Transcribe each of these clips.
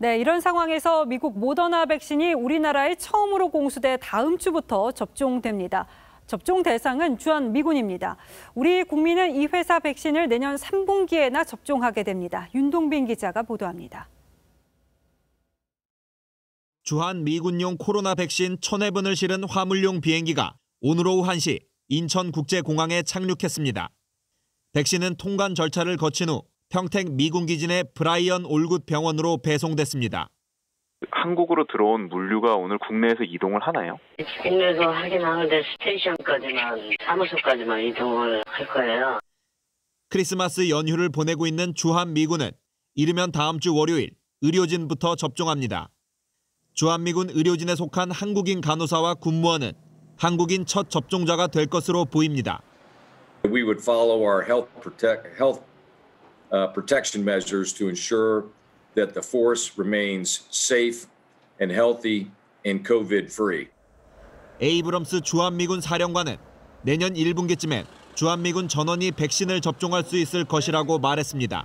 네, 이런 상황에서 미국 모더나 백신이 우리나라에 처음으로 공수돼 다음 주부터 접종됩니다. 접종 대상은 주한 미군입니다. 우리 국민은 이 회사 백신을 내년 3분기에나 접종하게 됩니다. 윤동빈 기자가 보도합니다. 주한 미군용 코로나 백신 1,000회분을 실은 화물용 비행기가 오늘 오후 1시 인천국제공항에 착륙했습니다. 백신은 통관 절차를 거친 후 평택 미군기지 내 브라이언 올굿 병원으로 배송됐습니다. 한국으로 들어온 물류가 오늘 국내에서 이동을 하나요? 국내에서 하긴 하는데 스테이션까지만 사무소까지만 이동을 할 거예요. 크리스마스 연휴를 보내고 있는 주한 미군은 이르면 다음 주 월요일 의료진부터 접종합니다. 주한미군 의료진에 속한 한국인 간호사와 군무원은 한국인 첫 접종자가 될 것으로 보입니다. We would follow our health protect health uh, protection measures to ensure that the force remains safe and healthy and COVID free. 에이브럼스 주한미군 사령관은 내년 1분기쯤에 주한미군 전원이 백신을 접종할 수 있을 것이라고 말했습니다.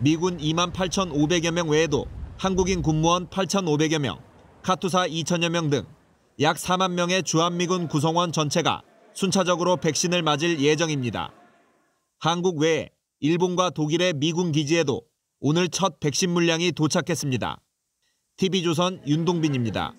미군 2만 8,500여 명 외에도 한국인 군무원 8,500여 명, 카투사 2,000여 명 등 약 4만 명의 주한미군 구성원 전체가 순차적으로 백신을 맞을 예정입니다. 한국 외에 일본과 독일의 미군 기지에도 오늘 첫 백신 물량이 도착했습니다. TV조선 윤동빈입니다.